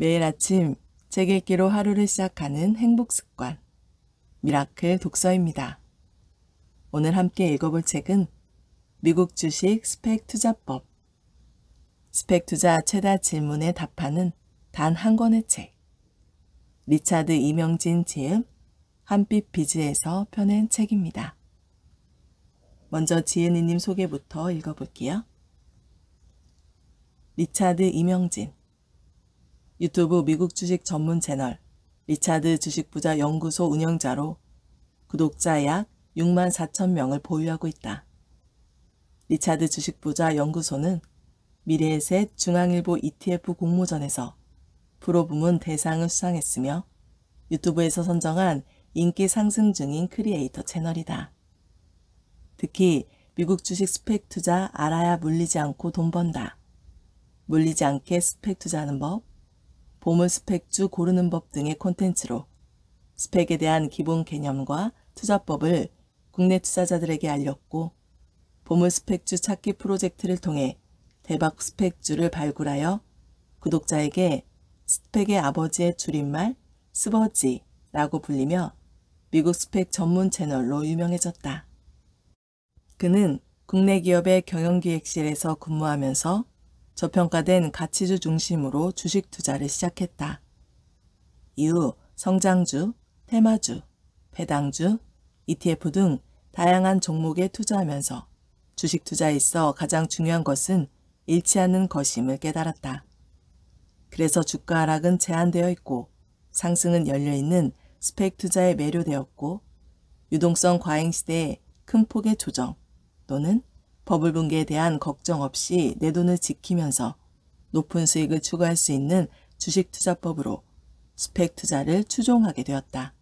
매일 아침 책 읽기로 하루를 시작하는 행복 습관. 미라클 독서입니다. 오늘 함께 읽어볼 책은 미국 주식 스펙 투자법. 스펙 투자 최다 질문에 답하는 단 한 권의 책. 리차드 이명진 지음 한빛 비즈에서 펴낸 책입니다. 먼저 지은이님 소개부터 읽어볼게요. 리차드 이명진 유튜브 미국 주식 전문 채널 리차드 주식부자 연구소 운영자로 구독자 약 6만 4천 명을 보유하고 있다. 리차드 주식부자 연구소는 미래의셋 중앙일보 ETF 공모전에서 프로 부문 대상을 수상했으며 유튜브에서 선정한 인기 상승 중인 크리에이터 채널이다. 특히 미국 주식 스펙 투자 알아야 물리지 않고 돈 번다. 물리지 않게 스펙 투자하는 법, 보물 스펙주 고르는 법 등의 콘텐츠로 스펙에 대한 기본 개념과 투자법을 국내 투자자들에게 알렸고 보물 스펙주 찾기 프로젝트를 통해 대박 스펙주를 발굴하여 구독자에게 스펙의 아버지의 줄임말 스버지라고 불리며 미국 스펙 전문 채널로 유명해졌다. 그는 국내 기업의 경영기획실에서 근무하면서 저평가된 가치주 중심으로 주식 투자를 시작했다. 이후 성장주, 테마주, 배당주, ETF 등 다양한 종목에 투자하면서 주식 투자에 있어 가장 중요한 것은 일치하는 것임을 깨달았다. 그래서 주가 하락은 제한되어 있고 상승은 열려있는 스펙 투자에 매료되었고 유동성 과잉 시대에 큰 폭의 조정 또는 버블 붕괴에 대한 걱정 없이 내 돈을 지키면서 높은 수익을 추구할 수 있는 주식 투자법으로 스펙 투자를 추종하게 되었다.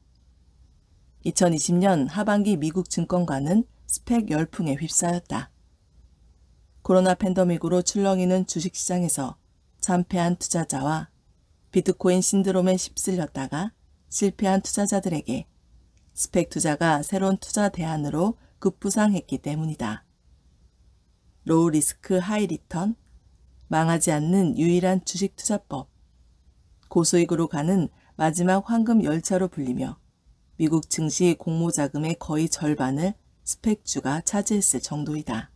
2020년 하반기 미국 증권가는 스펙 열풍에 휩싸였다. 코로나 팬더믹으로 출렁이는 주식시장에서 참패한 투자자와 비트코인 신드롬에 휩쓸렸다가 실패한 투자자들에게 스펙 투자가 새로운 투자 대안으로 급부상했기 때문이다. 로우 리스크 하이 리턴, 망하지 않는 유일한 주식 투자법, 고수익으로 가는 마지막 황금 열차로 불리며 미국 증시 공모 자금의 거의 절반을 스펙주가 차지했을 정도이다.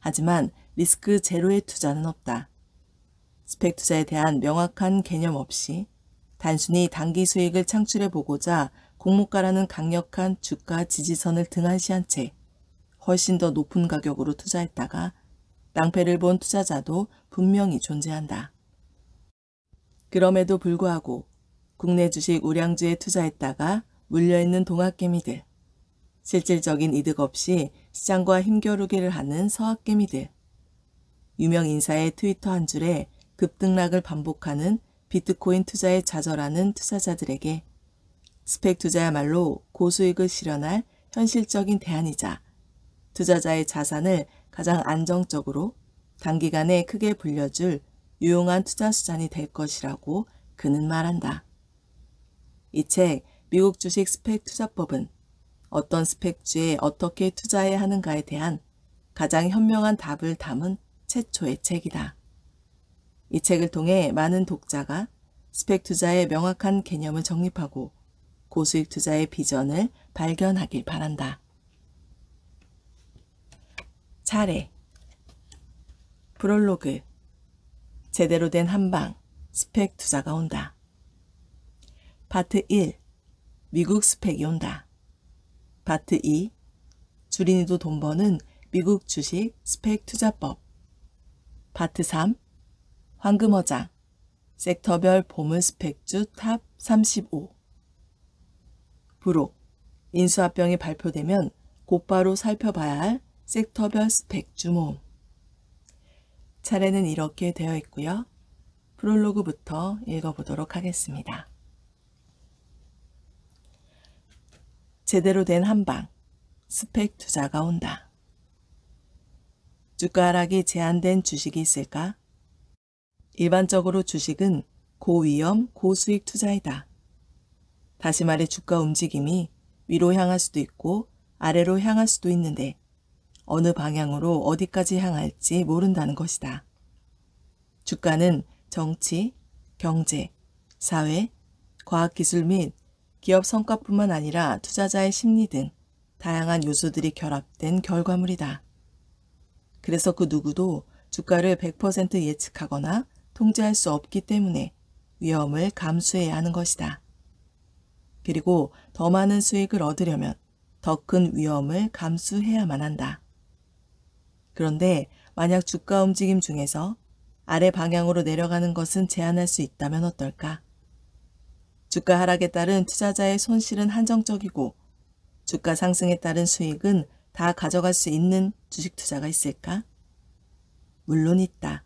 하지만 리스크 제로의 투자는 없다. 스펙 투자에 대한 명확한 개념 없이 단순히 단기 수익을 창출해 보고자 공모가라는 강력한 주가 지지선을 등한시한 채 훨씬 더 높은 가격으로 투자했다가 낭패를 본 투자자도 분명히 존재한다. 그럼에도 불구하고 국내 주식 우량주에 투자했다가 물려있는 동학개미들, 실질적인 이득 없이 시장과 힘겨루기를 하는 서학개미들, 유명 인사의 트위터 한 줄에 급등락을 반복하는 비트코인 투자에 좌절하는 투자자들에게 스펙 투자야말로 고수익을 실현할 현실적인 대안이자 투자자의 자산을 가장 안정적으로 단기간에 크게 불려줄 유용한 투자 수단이 될 것이라고 그는 말한다. 이 책 미국 주식 스펙 투자법은 어떤 스펙주에 어떻게 투자해야 하는가에 대한 가장 현명한 답을 담은 최초의 책이다. 이 책을 통해 많은 독자가 스펙 투자의 명확한 개념을 정립하고 고수익 투자의 비전을 발견하길 바란다. 차례 프롤로그 제대로 된 한방 스펙 투자가 온다. 파트 1 미국 스펙이 온다. 파트 2 주린이도 돈 버는 미국 주식 스펙 투자법 파트 3 황금어장 섹터별 보물 스펙주 탑35 부록 인수합병이 발표되면 곧바로 살펴봐야 할 섹터별 스펙 주목 차례는 이렇게 되어 있고요. 프롤로그부터 읽어보도록 하겠습니다. 제대로 된 한방, 스펙 투자가 온다. 주가락이 제한된 주식이 있을까? 일반적으로 주식은 고위험, 고수익 투자이다. 다시 말해 주가 움직임이 위로 향할 수도 있고 아래로 향할 수도 있는데 어느 방향으로 어디까지 향할지 모른다는 것이다. 주가는 정치, 경제, 사회, 과학기술 및 기업 성과뿐만 아니라 투자자의 심리 등 다양한 요소들이 결합된 결과물이다. 그래서 그 누구도 주가를 100% 예측하거나 통제할 수 없기 때문에 위험을 감수해야 하는 것이다. 그리고 더 많은 수익을 얻으려면 더 큰 위험을 감수해야만 한다. 그런데 만약 주가 움직임 중에서 아래 방향으로 내려가는 것은 제한할 수 있다면 어떨까? 주가 하락에 따른 투자자의 손실은 한정적이고 주가 상승에 따른 수익은 다 가져갈 수 있는 주식 투자가 있을까? 물론 있다.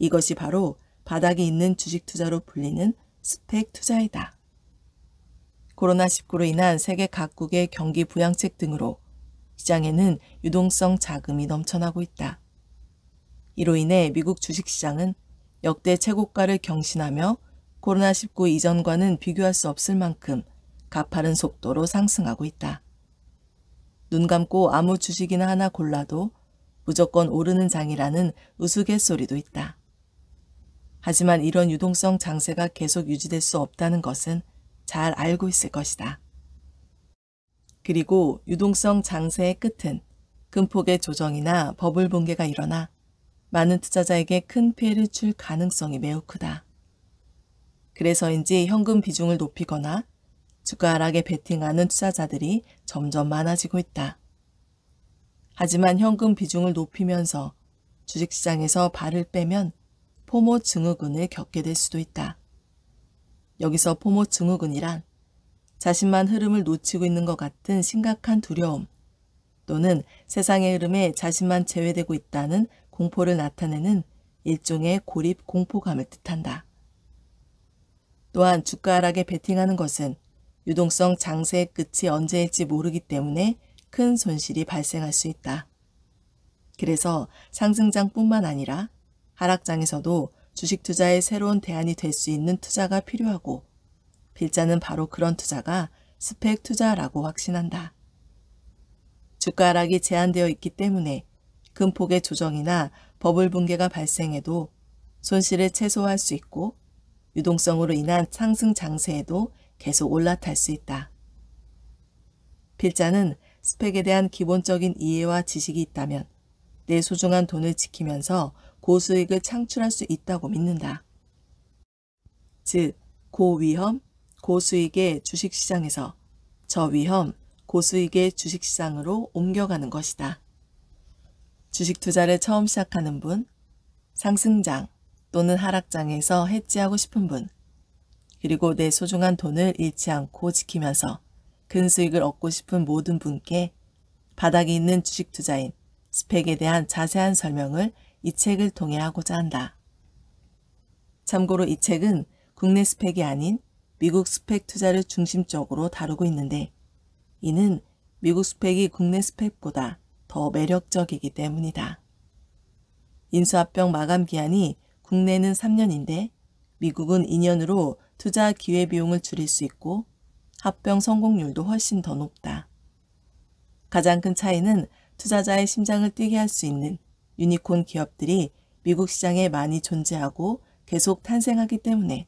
이것이 바로 바닥이 있는 주식 투자로 불리는 스펙 투자이다. 코로나19로 인한 세계 각국의 경기 부양책 등으로 시장에는 유동성 자금이 넘쳐나고 있다. 이로 인해 미국 주식시장은 역대 최고가를 경신하며 코로나19 이전과는 비교할 수 없을 만큼 가파른 속도로 상승하고 있다. 눈 감고 아무 주식이나 하나 골라도 무조건 오르는 장이라는 우스갯소리도 있다. 하지만 이런 유동성 장세가 계속 유지될 수 없다는 것은 잘 알고 있을 것이다. 그리고 유동성 장세의 끝은 금폭의 조정이나 버블 붕괴가 일어나 많은 투자자에게 큰 피해를 줄 가능성이 매우 크다. 그래서인지 현금 비중을 높이거나 주가 하락에 베팅하는 투자자들이 점점 많아지고 있다. 하지만 현금 비중을 높이면서 주식시장에서 발을 빼면 포모 증후군을 겪게 될 수도 있다. 여기서 포모 증후군이란 자신만 흐름을 놓치고 있는 것 같은 심각한 두려움 또는 세상의 흐름에 자신만 제외되고 있다는 공포를 나타내는 일종의 고립 공포감을 뜻한다. 또한 주가 하락에 베팅하는 것은 유동성 장세의 끝이 언제일지 모르기 때문에 큰 손실이 발생할 수 있다. 그래서 상승장뿐만 아니라 하락장에서도 주식 투자의 새로운 대안이 될 수 있는 투자가 필요하고 필자는 바로 그런 투자가 스펙 투자라고 확신한다. 주가락이 제한되어 있기 때문에 금 폭의 조정이나 버블 붕괴가 발생해도 손실을 최소화할 수 있고 유동성으로 인한 상승 장세에도 계속 올라탈 수 있다. 필자는 스펙에 대한 기본적인 이해와 지식이 있다면 내 소중한 돈을 지키면서 고수익을 창출할 수 있다고 믿는다. 즉, 고위험, 고수익의 주식시장에서 저위험 고수익의 주식시장으로 옮겨가는 것이다. 주식 투자를 처음 시작하는 분, 상승장 또는 하락장에서 해지하고 싶은 분, 그리고 내 소중한 돈을 잃지 않고 지키면서 근수익을 얻고 싶은 모든 분께 바닥이 있는 주식 투자인 스펙에 대한 자세한 설명을 이 책을 통해 하고자 한다. 참고로 이 책은 국내 스펙이 아닌 미국 스펙 투자를 중심적으로 다루고 있는데 이는 미국 스펙이 국내 스펙보다 더 매력적이기 때문이다. 인수합병 마감 기한이 국내는 3년인데 미국은 2년으로 투자 기회 비용을 줄일 수 있고 합병 성공률도 훨씬 더 높다. 가장 큰 차이는 투자자의 심장을 뛰게 할 수 있는 유니콘 기업들이 미국 시장에 많이 존재하고 계속 탄생하기 때문에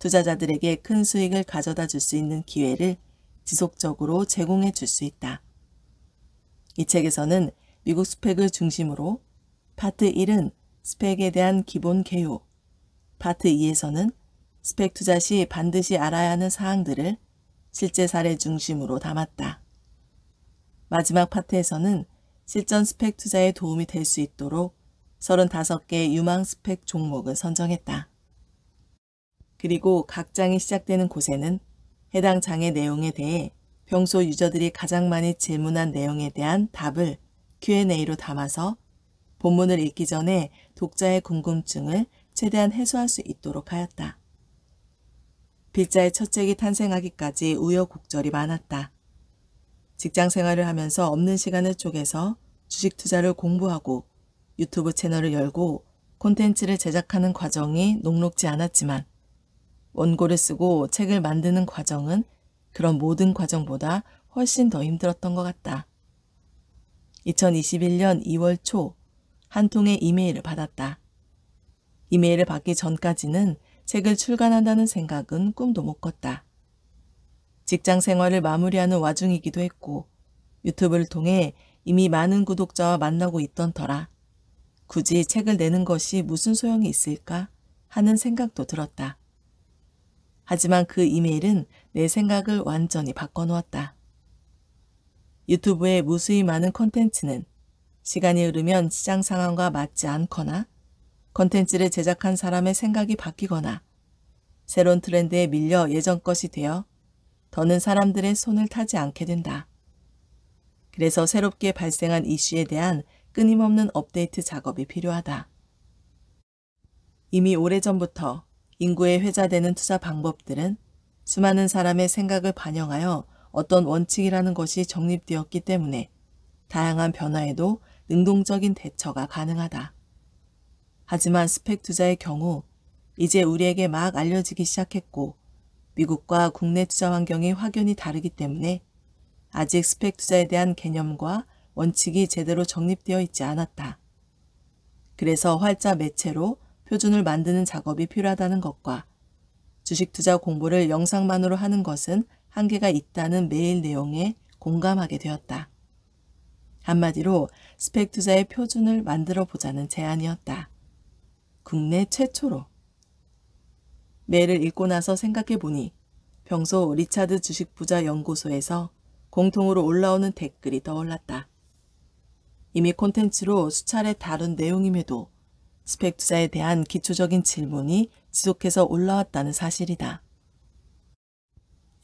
투자자들에게 큰 수익을 가져다 줄 수 있는 기회를 지속적으로 제공해 줄 수 있다. 이 책에서는 미국 스펙을 중심으로 파트 1은 스펙에 대한 기본 개요, 파트 2에서는 스펙 투자 시 반드시 알아야 하는 사항들을 실제 사례 중심으로 담았다. 마지막 파트에서는 실전 스펙 투자에 도움이 될 수 있도록 35개의 유망 스펙 종목을 선정했다. 그리고 각 장이 시작되는 곳에는 해당 장의 내용에 대해 평소 유저들이 가장 많이 질문한 내용에 대한 답을 Q&A로 담아서 본문을 읽기 전에 독자의 궁금증을 최대한 해소할 수 있도록 하였다. 빌자의 첫 책이 탄생하기까지 우여곡절이 많았다. 직장 생활을 하면서 없는 시간을 쪼개서 주식 투자를 공부하고 유튜브 채널을 열고 콘텐츠를 제작하는 과정이 녹록지 않았지만 원고를 쓰고 책을 만드는 과정은 그런 모든 과정보다 훨씬 더 힘들었던 것 같다. 2021년 2월 초 한 통의 이메일을 받았다. 이메일을 받기 전까지는 책을 출간한다는 생각은 꿈도 못 꿨다. 직장 생활을 마무리하는 와중이기도 했고 유튜브를 통해 이미 많은 구독자와 만나고 있던 터라 굳이 책을 내는 것이 무슨 소용이 있을까 하는 생각도 들었다. 하지만 그 이메일은 내 생각을 완전히 바꿔놓았다. 유튜브에 무수히 많은 콘텐츠는 시간이 흐르면 시장 상황과 맞지 않거나 콘텐츠를 제작한 사람의 생각이 바뀌거나 새로운 트렌드에 밀려 예전 것이 되어 더는 사람들의 손을 타지 않게 된다. 그래서 새롭게 발생한 이슈에 대한 끊임없는 업데이트 작업이 필요하다. 이미 오래전부터 인구에 회자되는 투자 방법들은 수많은 사람의 생각을 반영하여 어떤 원칙이라는 것이 정립되었기 때문에 다양한 변화에도 능동적인 대처가 가능하다. 하지만 스펙 투자의 경우 이제 우리에게 막 알려지기 시작했고 미국과 국내 투자 환경이 확연히 다르기 때문에 아직 스펙 투자에 대한 개념과 원칙이 제대로 정립되어 있지 않았다. 그래서 활자 매체로 표준을 만드는 작업이 필요하다는 것과 주식 투자 공부를 영상만으로 하는 것은 한계가 있다는 메일 내용에 공감하게 되었다. 한마디로 스펙 투자의 표준을 만들어 보자는 제안이었다. 국내 최초로. 메일을 읽고 나서 생각해 보니 평소 리차드 주식부자 연구소에서 공통으로 올라오는 댓글이 떠올랐다. 이미 콘텐츠로 수차례 다룬 내용임에도 스펙 투자에 대한 기초적인 질문이 지속해서 올라왔다는 사실이다.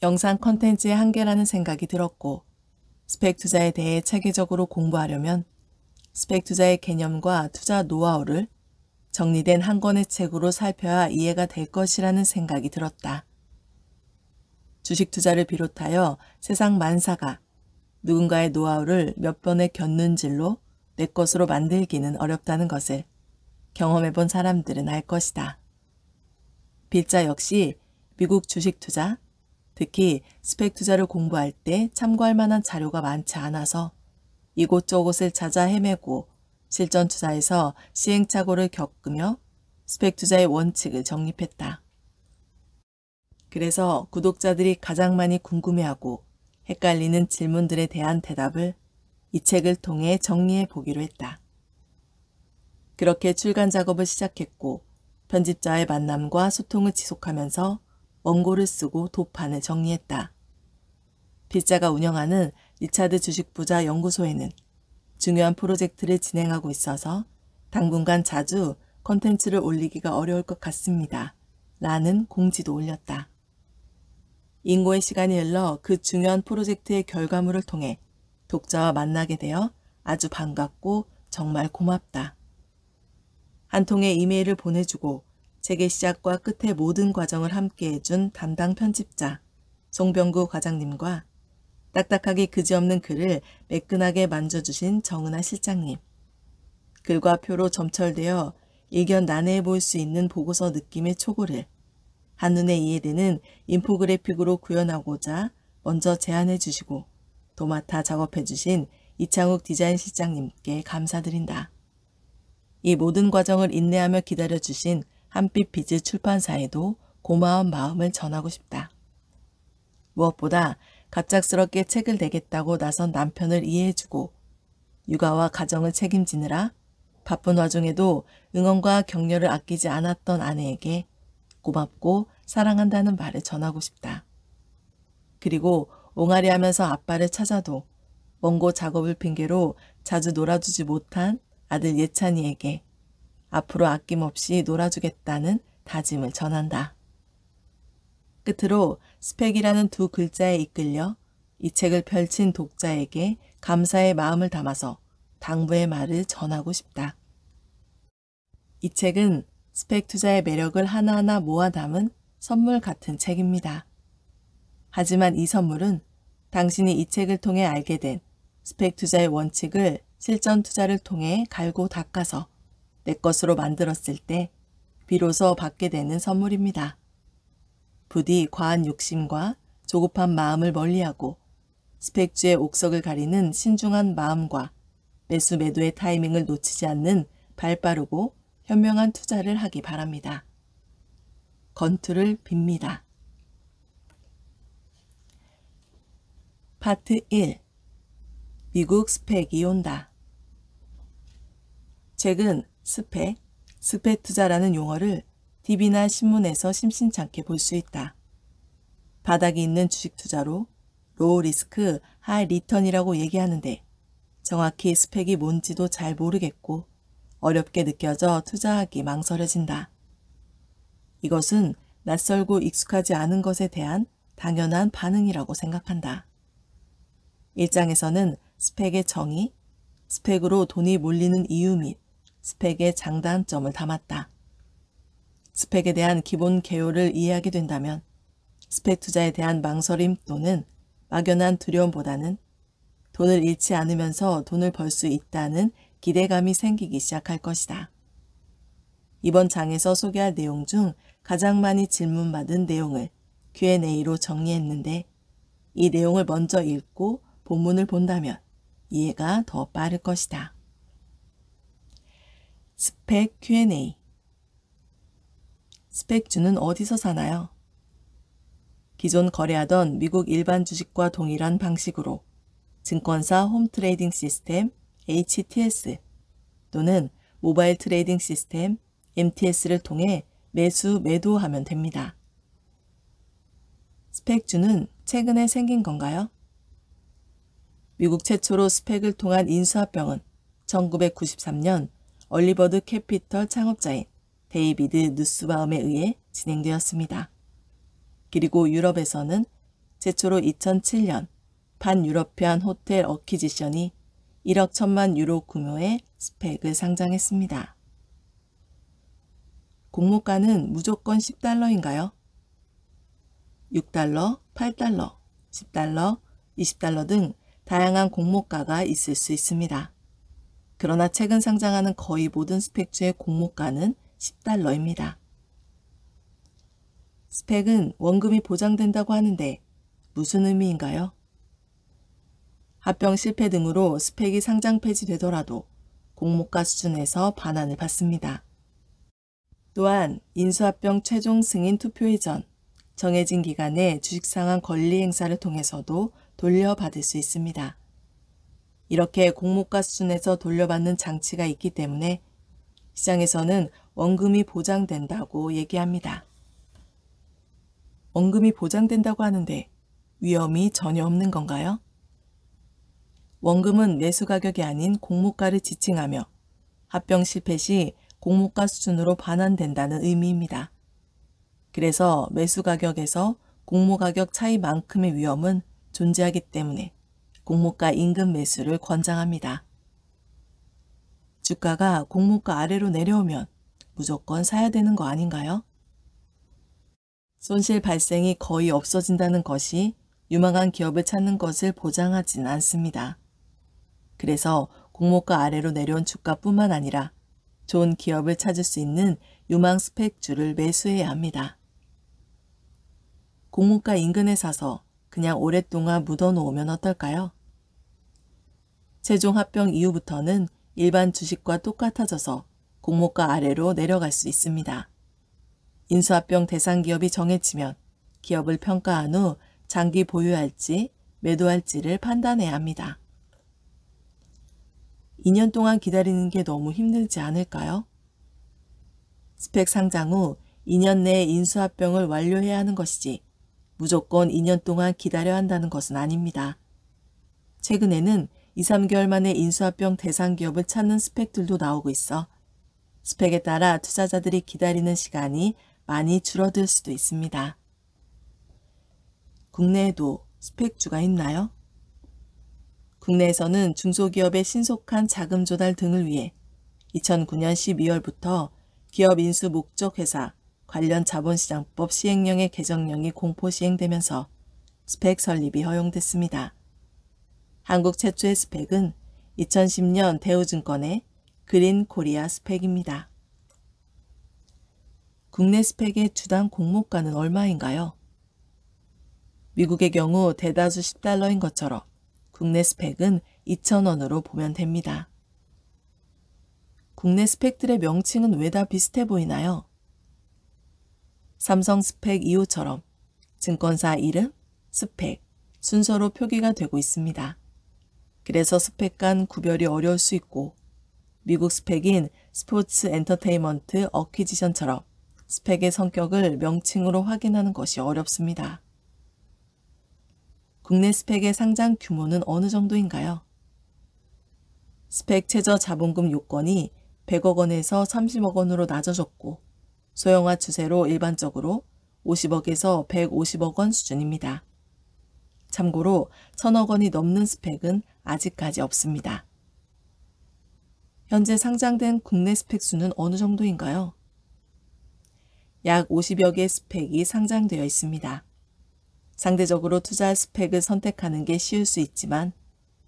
영상 컨텐츠의 한계라는 생각이 들었고 스펙 투자에 대해 체계적으로 공부하려면 스펙 투자의 개념과 투자 노하우를 정리된 한 권의 책으로 살펴야 이해가 될 것이라는 생각이 들었다. 주식 투자를 비롯하여 세상 만사가 누군가의 노하우를 몇 번에 겪는 질로 내 것으로 만들기는 어렵다는 것을 경험해본 사람들은 알 것이다. 빌자 역시 미국 주식 투자, 특히 스펙 투자를 공부할 때 참고할 만한 자료가 많지 않아서 이곳저곳을 찾아 헤매고 실전 투자에서 시행착오를 겪으며 스펙 투자의 원칙을 정립했다. 그래서 구독자들이 가장 많이 궁금해하고 헷갈리는 질문들에 대한 대답을 이 책을 통해 정리해 보기로 했다. 그렇게 출간 작업을 시작했고 편집자의 만남과 소통을 지속하면서 원고를 쓰고 도판을 정리했다. 빗자가 운영하는 리차드 주식부자 연구소에는 중요한 프로젝트를 진행하고 있어서 당분간 자주 컨텐츠를 올리기가 어려울 것 같습니다. 라는 공지도 올렸다. 인고의 시간이 흘러 그 중요한 프로젝트의 결과물을 통해 독자와 만나게 되어 아주 반갑고 정말 고맙다. 한 통의 이메일을 보내주고 책의 시작과 끝의 모든 과정을 함께 해준 담당 편집자 송병구 과장님과 딱딱하게 그지없는 글을 매끈하게 만져주신 정은하 실장님. 글과 표로 점철되어 일견 난해해 볼 수 있는 보고서 느낌의 초고를 한눈에 이해되는 인포그래픽으로 구현하고자 먼저 제안해 주시고 도맡아 작업해 주신 이창욱 디자인 실장님께 감사드린다. 이 모든 과정을 인내하며 기다려주신 한빛비즈 출판사에도 고마운 마음을 전하고 싶다. 무엇보다 갑작스럽게 책을 내겠다고 나선 남편을 이해해주고 육아와 가정을 책임지느라 바쁜 와중에도 응원과 격려를 아끼지 않았던 아내에게 고맙고 사랑한다는 말을 전하고 싶다. 그리고 옹알이 하면서 아빠를 찾아도 원고 작업을 핑계로 자주 놀아주지 못한 아들 예찬이에게 앞으로 아낌없이 놀아주겠다는 다짐을 전한다. 끝으로 스펙이라는 두 글자에 이끌려 이 책을 펼친 독자에게 감사의 마음을 담아서 당부의 말을 전하고 싶다. 이 책은 스펙 투자의 매력을 하나하나 모아 담은 선물 같은 책입니다. 하지만 이 선물은 당신이 이 책을 통해 알게 된 스펙 투자의 원칙을 실전 투자를 통해 갈고 닦아서 내 것으로 만들었을 때 비로소 받게 되는 선물입니다. 부디 과한 욕심과 조급한 마음을 멀리하고 스펙주의 옥석을 가리는 신중한 마음과 매수 매도의 타이밍을 놓치지 않는 발빠르고 현명한 투자를 하기 바랍니다. 건투를 빕니다. 파트 1 미국 스펙이 온다. 최근 스펙, 스펙 투자라는 용어를 TV나 신문에서 심심찮게 볼 수 있다. 바닥이 있는 주식 투자로 로우 리스크 하이 리턴이라고 얘기하는데 정확히 스펙이 뭔지도 잘 모르겠고 어렵게 느껴져 투자하기 망설여진다. 이것은 낯설고 익숙하지 않은 것에 대한 당연한 반응이라고 생각한다. 일장에서는 스펙의 정의, 스펙으로 돈이 몰리는 이유 및 스펙의 장단점을 담았다. 스펙에 대한 기본 개요를 이해하게 된다면 스펙 투자에 대한 망설임 또는 막연한 두려움보다는 돈을 잃지 않으면서 돈을 벌 수 있다는 기대감이 생기기 시작할 것이다. 이번 장에서 소개할 내용 중 가장 많이 질문받은 내용을 Q&A로 정리했는데 이 내용을 먼저 읽고 본문을 본다면 이해가 더 빠를 것이다. 스펙 Q&A 스펙주는 어디서 사나요? 기존 거래하던 미국 일반 주식과 동일한 방식으로 증권사 홈트레이딩 시스템 HTS 또는 모바일 트레이딩 시스템 MTS를 통해 매수, 매도하면 됩니다. 스펙주는 최근에 생긴 건가요? 미국 최초로 스펙을 통한 인수합병은 1993년 올리버드 캐피털 창업자인 데이비드 누스바움에 의해 진행되었습니다. 그리고 유럽에서는 최초로 2007년 반유럽편 호텔 어퀴지션이 1억 1천만 유로 규모의 스펙을 상장했습니다. 공모가는 무조건 10달러인가요? 6달러, 8달러, 10달러, 20달러 등 다양한 공모가가 있을 수 있습니다. 그러나 최근 상장하는 거의 모든 스펙주의 공모가는 10달러입니다. 스펙은 원금이 보장된다고 하는데 무슨 의미인가요? 합병 실패 등으로 스펙이 상장 폐지되더라도 공모가 수준에서 반환을 받습니다. 또한 인수합병 최종 승인 투표 이전 정해진 기간에 주식상환 권리 행사를 통해서도 돌려받을 수 있습니다. 이렇게 공모가 수준에서 돌려받는 장치가 있기 때문에 시장에서는 원금이 보장된다고 얘기합니다. 원금이 보장된다고 하는데 위험이 전혀 없는 건가요? 원금은 매수 가격이 아닌 공모가를 지칭하며 합병 실패 시 공모가 수준으로 반환된다는 의미입니다. 그래서 매수 가격에서 공모 가격 차이만큼의 위험은 존재하기 때문에 공모가 임금 매수를 권장합니다. 주가가 공모가 아래로 내려오면 무조건 사야 되는 거 아닌가요? 손실 발생이 거의 없어진다는 것이 유망한 기업을 찾는 것을 보장하진 않습니다. 그래서 공모가 아래로 내려온 주가뿐만 아니라 좋은 기업을 찾을 수 있는 유망 스펙주를 매수해야 합니다. 공모가 인근에 사서 그냥 오랫동안 묻어놓으면 어떨까요? 최종 합병 이후부터는 일반 주식과 똑같아져서 공모가 아래로 내려갈 수 있습니다. 인수합병 대상 기업이 정해지면 기업을 평가한 후 장기 보유할지 매도할지를 판단해야 합니다. 2년 동안 기다리는 게 너무 힘들지 않을까요? 스펙 상장 후 2년 내에 인수합병을 완료해야 하는 것이지 무조건 2년 동안 기다려야 한다는 것은 아닙니다. 최근에는 2, 3개월 만에 인수합병 대상 기업을 찾는 스펙들도 나오고 있어 스펙에 따라 투자자들이 기다리는 시간이 많이 줄어들 수도 있습니다. 국내에도 스펙주가 있나요? 국내에서는 중소기업의 신속한 자금 조달 등을 위해 2009년 12월부터 기업 인수 목적 회사 관련 자본시장법 시행령의 개정령이 공포 시행되면서 스펙 설립이 허용됐습니다. 한국 최초의 스펙은 2010년 대우증권의 그린 코리아 스펙입니다. 국내 스펙의 주당 공모가는 얼마인가요? 미국의 경우 대다수 10달러인 것처럼 국내 스펙은 2천원으로 보면 됩니다. 국내 스펙들의 명칭은 왜 다 비슷해 보이나요? 삼성 스펙 2호처럼 증권사 이름, 스펙, 순서로 표기가 되고 있습니다. 그래서 스펙 간 구별이 어려울 수 있고 미국 스펙인 스포츠 엔터테인먼트 어퀴지션처럼 스펙의 성격을 명칭으로 확인하는 것이 어렵습니다. 국내 스펙의 상장 규모는 어느 정도인가요? 스펙 최저 자본금 요건이 100억 원에서 30억 원으로 낮아졌고 소형화 추세로 일반적으로 50억에서 150억 원 수준입니다. 참고로 1000억 원이 넘는 스펙은 아직까지 없습니다. 현재 상장된 국내 스펙 수는 어느 정도인가요? 약 50여 개 스펙이 상장되어 있습니다. 상대적으로 투자할 스펙을 선택하는 게 쉬울 수 있지만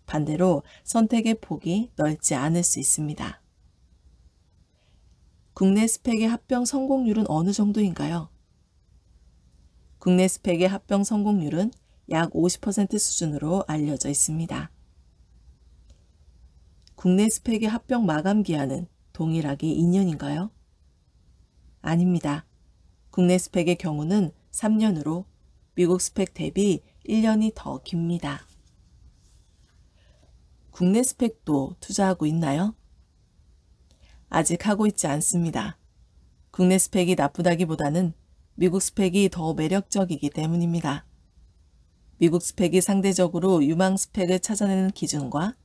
반대로 선택의 폭이 넓지 않을 수 있습니다. 국내 스펙의 합병 성공률은 어느 정도인가요? 국내 스펙의 합병 성공률은 약 50% 수준으로 알려져 있습니다. 국내 스펙의 합병 마감 기한은 동일하게 2년인가요? 아닙니다. 국내 스펙의 경우는 3년으로 미국 스펙 대비 1년이 더 깁니다. 국내 스펙도 투자하고 있나요? 아직 하고 있지 않습니다. 국내 스펙이 나쁘다기보다는 미국 스펙이 더 매력적이기 때문입니다. 미국 스펙이 상대적으로 유망 스펙을 찾아내는 기준과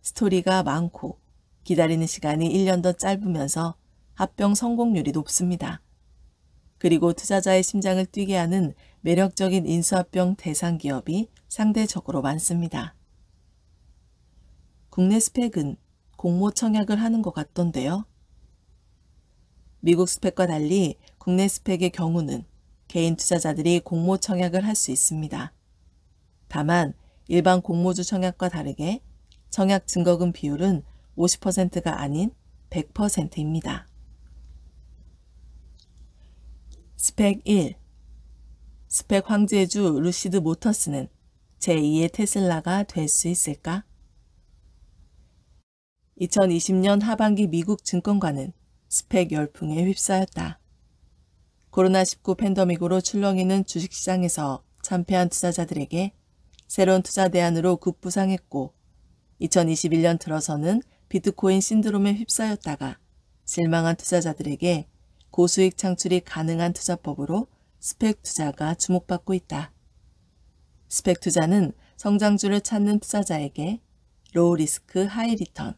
스토리가 많고 기다리는 시간이 1년 더 짧으면서 합병 성공률이 높습니다. 그리고 투자자의 심장을 뛰게 하는 매력적인 인수합병 대상 기업이 상대적으로 많습니다. 국내 스펙은 공모 청약을 하는 것 같던데요. 미국 스펙과 달리 국내 스펙의 경우는 개인 투자자들이 공모 청약을 할 수 있습니다. 다만 일반 공모주 청약과 다르게 청약 증거금 비율은 50%가 아닌 100%입니다. 스펙 1 스펙 황제주 루시드 모터스는 제2의 테슬라가 될 수 있을까? 2020년 하반기 미국 증권가는 스펙 열풍에 휩싸였다. 코로나19 팬더믹으로 출렁이는 주식시장에서 참패한 투자자들에게 새로운 투자 대안으로 급부상했고 2021년 들어서는 비트코인 신드롬에 휩싸였다가 실망한 투자자들에게 고수익 창출이 가능한 투자법으로 스펙 투자가 주목받고 있다. 스펙 투자는 성장주를 찾는 투자자에게 로우 리스크 하이 리턴,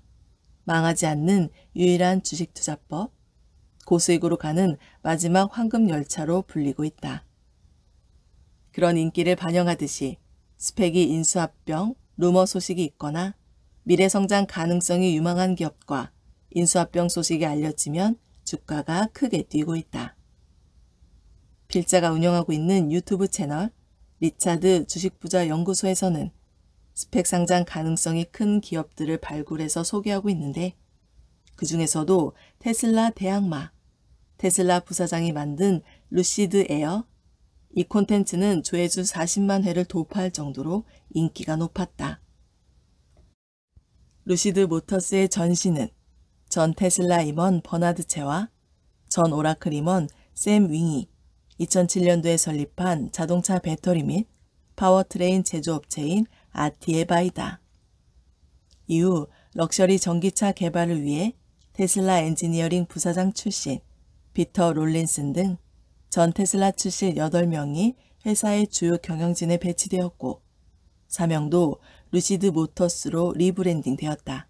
망하지 않는 유일한 주식투자법, 고수익으로 가는 마지막 황금열차로 불리고 있다. 그런 인기를 반영하듯이 스펙이 인수합병, 루머 소식이 있거나 미래성장 가능성이 유망한 기업과 인수합병 소식이 알려지면 주가가 크게 뛰고 있다. 필자가 운영하고 있는 유튜브 채널 리차드 주식부자연구소에서는 스펙 상장 가능성이 큰 기업들을 발굴해서 소개하고 있는데 그 중에서도 테슬라 대항마, 테슬라 부사장이 만든 루시드 에어, 이 콘텐츠는 조회수 40만 회를 돌파할 정도로 인기가 높았다. 루시드 모터스의 전시는 전 테슬라 임원 버나드 체와 전 오라클 임원 샘 윙이 2007년도에 설립한 자동차 배터리 및 파워트레인 제조업체인 아티에바이다. 이후 럭셔리 전기차 개발을 위해 테슬라 엔지니어링 부사장 출신 비터 롤린슨 등 전 테슬라 출신 8명이 회사의 주요 경영진에 배치되었고 사명도 루시드 모터스로 리브랜딩되었다.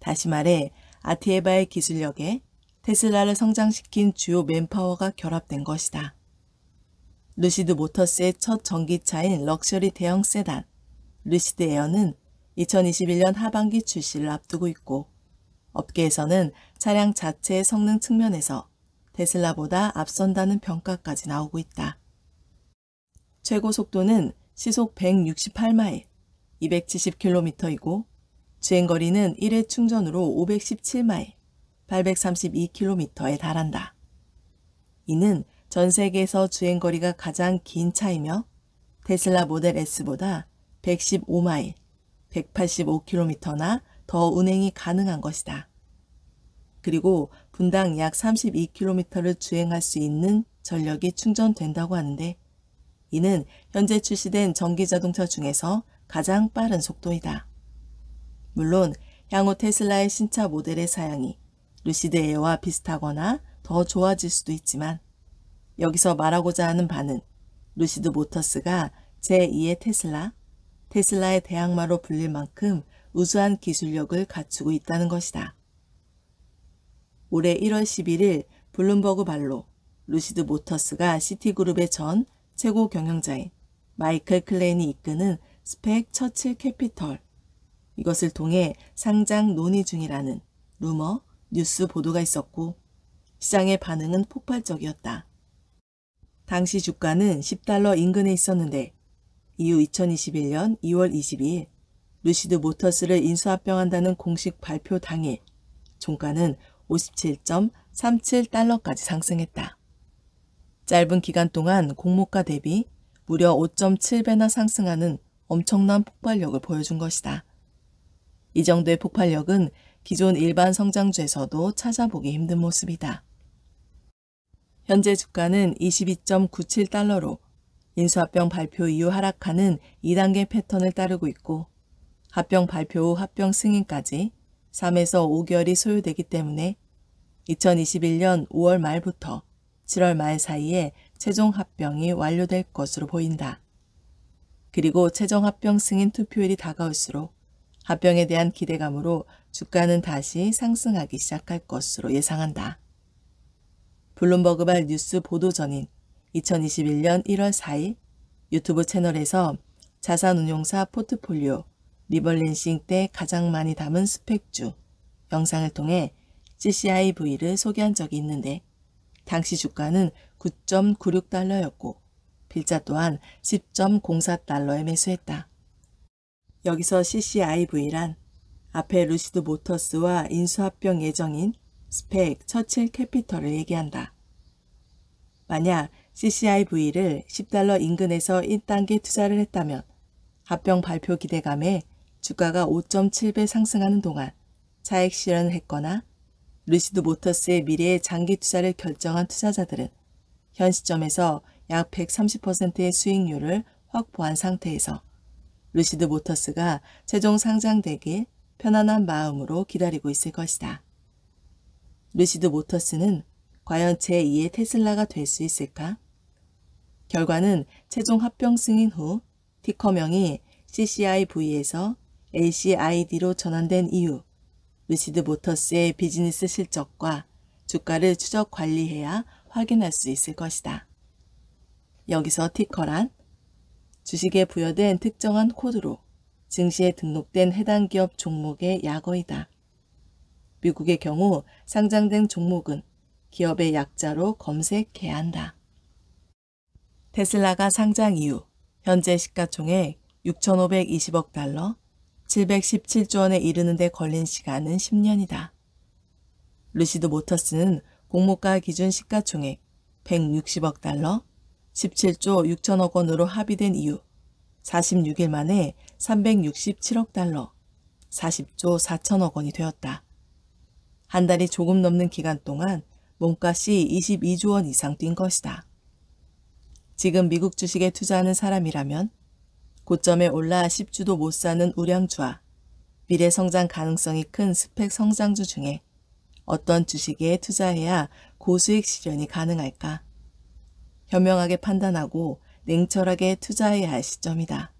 다시 말해 아티에바의 기술력에 테슬라를 성장시킨 주요 맨파워가 결합된 것이다. 루시드 모터스의 첫 전기차인 럭셔리 대형 세단 루시드 에어는 2021년 하반기 출시를 앞두고 있고 업계에서는 차량 자체의 성능 측면에서 테슬라보다 앞선다는 평가까지 나오고 있다. 최고 속도는 시속 168마일, 270km이고 주행거리는 1회 충전으로 517마일, 832km에 달한다. 이는 전 세계에서 주행거리가 가장 긴 차이며 테슬라 모델 S보다 115마일, 185km나 더 운행이 가능한 것이다. 그리고 분당 약 32km를 주행할 수 있는 전력이 충전된다고 하는데 이는 현재 출시된 전기 자동차 중에서 가장 빠른 속도이다. 물론 향후 테슬라의 신차 모델의 사양이 루시드 에어와 비슷하거나 더 좋아질 수도 있지만 여기서 말하고자 하는 바는 루시드 모터스가 제2의 테슬라, 테슬라의 대항마로 불릴 만큼 우수한 기술력을 갖추고 있다는 것이다. 올해 1월 11일 블룸버그 발로 루시드 모터스가 시티그룹의 전 최고 경영자인 마이클 클레인이 이끄는 스펙 처칠 캐피털 이것을 통해 상장 논의 중이라는 루머 뉴스 보도가 있었고 시장의 반응은 폭발적이었다. 당시 주가는 10달러 인근에 있었는데 이후 2021년 2월 22일 루시드 모터스를 인수합병한다는 공식 발표 당일 종가는 57.37달러까지 상승했다. 짧은 기간 동안 공모가 대비 무려 5.7배나 상승하는 엄청난 폭발력을 보여준 것이다. 이 정도의 폭발력은 기존 일반 성장주에서도 찾아보기 힘든 모습이다. 현재 주가는 22.97달러로 인수합병 발표 이후 하락하는 2단계 패턴을 따르고 있고 합병 발표 후 합병 승인까지 3에서 5개월이 소요되기 때문에 2021년 5월 말부터 7월 말 사이에 최종 합병이 완료될 것으로 보인다. 그리고 최종 합병 승인 투표일이 다가올수록 합병에 대한 기대감으로 주가는 다시 상승하기 시작할 것으로 예상한다. 블룸버그발 뉴스 보도 전인 2021년 1월 4일 유튜브 채널에서 자산운용사 포트폴리오 리벌렌싱 때 가장 많이 담은 스펙주 영상을 통해 CCIV를 소개한 적이 있는데 당시 주가는 9.96달러였고 빌자 또한 10.04달러에 매수했다. 여기서 CCIV란 앞에 루시드 모터스와 인수합병 예정인 스펙 처칠 캐피터를 얘기한다. 만약 CCIV를 10달러 인근에서 1단계 투자를 했다면 합병 발표 기대감에 주가가 5.7배 상승하는 동안 차액 실현을 했거나 루시드 모터스의 미래의 장기 투자를 결정한 투자자들은 현 시점에서 약 130%의 수익률을 확보한 상태에서 루시드 모터스가 최종 상장되길 편안한 마음으로 기다리고 있을 것이다. 루시드 모터스는 과연 제2의 테슬라가 될 수 있을까? 결과는 최종 합병 승인 후 티커명이 CCIV에서 ACID로 전환된 이후 루시드 모터스의 비즈니스 실적과 주가를 추적 관리해야 확인할 수 있을 것이다. 여기서 티커란 주식에 부여된 특정한 코드로 증시에 등록된 해당 기업 종목의 약어이다. 미국의 경우 상장된 종목은 기업의 약자로 검색해야 한다. 테슬라가 상장 이후 현재 시가총액 6,520억 달러, 717조 원에 이르는 데 걸린 시간은 10년이다. 루시드 모터스는 공모가 기준 시가총액 160억 달러, 17조 6천억 원으로 합의된 이후 46일 만에 367억 달러, 40조 4천억 원이 되었다. 한 달이 조금 넘는 기간 동안 몸값이 22조 원 이상 뛴 것이다. 지금 미국 주식에 투자하는 사람이라면 고점에 올라 10주도 못 사는 우량주와 미래 성장 가능성이 큰 스펙 성장주 중에 어떤 주식에 투자해야 고수익 실현이 가능할까? 현명하게 판단하고 냉철하게 투자해야 할 시점이다.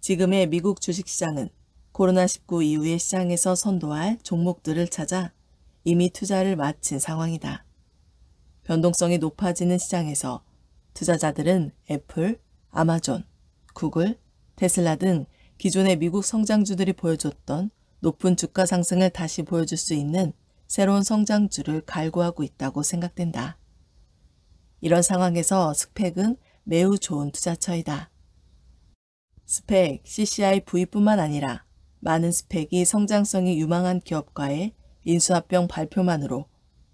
지금의 미국 주식시장은 코로나19 이후의 시장에서 선도할 종목들을 찾아 이미 투자를 마친 상황이다. 변동성이 높아지는 시장에서 투자자들은 애플, 아마존, 구글, 테슬라 등 기존의 미국 성장주들이 보여줬던 높은 주가 상승을 다시 보여줄 수 있는 새로운 성장주를 갈구하고 있다고 생각된다. 이런 상황에서 스펙은 매우 좋은 투자처이다. 스펙, CCI V뿐만 아니라 많은 스펙이 성장성이 유망한 기업과의 인수합병 발표만으로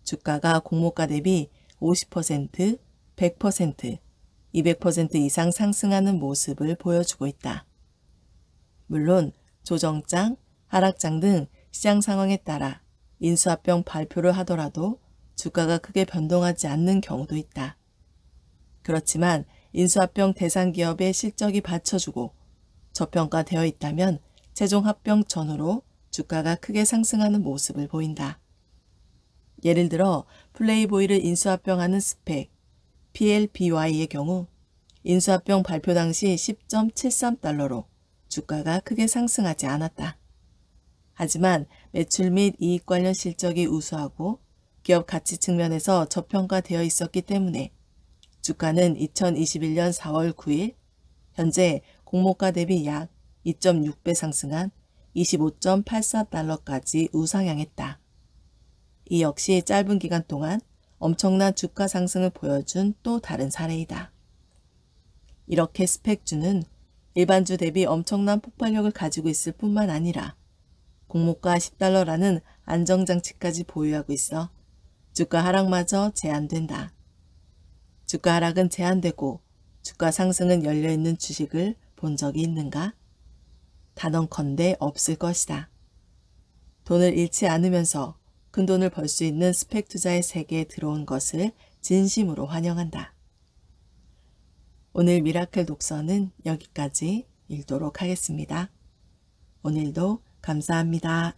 주가가 공모가 대비 50%, 100%, 200% 이상 상승하는 모습을 보여주고 있다. 물론 조정장, 하락장 등 시장 상황에 따라 인수합병 발표를 하더라도 주가가 크게 변동하지 않는 경우도 있다. 그렇지만 인수합병 대상 기업의 실적이 받쳐주고 저평가되어 있다면 최종 합병 전후로 주가가 크게 상승하는 모습을 보인다. 예를 들어 플레이보이를 인수합병하는 스펙 PLBY의 경우 인수합병 발표 당시 10.73달러로 주가가 크게 상승하지 않았다. 하지만 매출 및 이익 관련 실적이 우수하고 기업 가치 측면에서 저평가되어 있었기 때문에 주가는 2021년 4월 9일 현재 공모가 대비 약 2.6배 상승한 25.84달러까지 우상향했다. 이 역시 짧은 기간 동안 엄청난 주가 상승을 보여준 또 다른 사례이다. 이렇게 스펙주는 일반주 대비 엄청난 폭발력을 가지고 있을 뿐만 아니라 공모가 10달러라는 안정장치까지 보유하고 있어 주가 하락마저 제한된다. 주가 하락은 제한되고 주가 상승은 열려있는 주식을 본 적이 있는가? 단언컨대 없을 것이다. 돈을 잃지 않으면서 큰 돈을 벌 수 있는 스펙 투자의 세계에 들어온 것을 진심으로 환영한다. 오늘 미라클 독서는 여기까지 읽도록 하겠습니다. 오늘도 감사합니다.